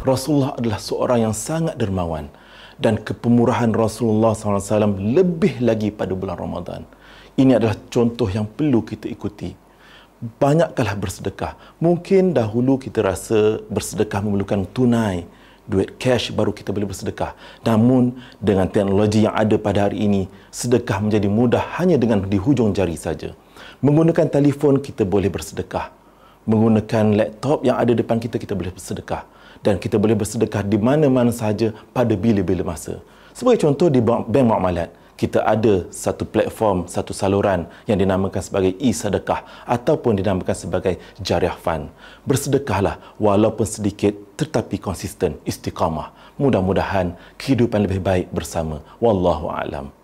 Rasulullah adalah seorang yang sangat dermawan dan kepemurahan Rasulullah SAW lebih lagi pada bulan Ramadan. Ini adalah contoh yang perlu kita ikuti. Banyaklah bersedekah. Mungkin dahulu kita rasa bersedekah memerlukan tunai, duit cash baru kita boleh bersedekah. Namun dengan teknologi yang ada pada hari ini, sedekah menjadi mudah hanya dengan di hujung jari saja. Menggunakan telefon kita boleh bersedekah menggunakan laptop yang ada depan kita, kita boleh bersedekah. Dan kita boleh bersedekah di mana-mana sahaja pada bila-bila masa. Sebagai contoh di Bank Mu'amalat, kita ada satu platform, satu saluran yang dinamakan sebagai e-sedekah ataupun dinamakan sebagai jariah fund. Bersedekahlah walaupun sedikit tetapi konsisten istiqamah. Mudah-mudahan kehidupan lebih baik bersama. Wallahu a'lam.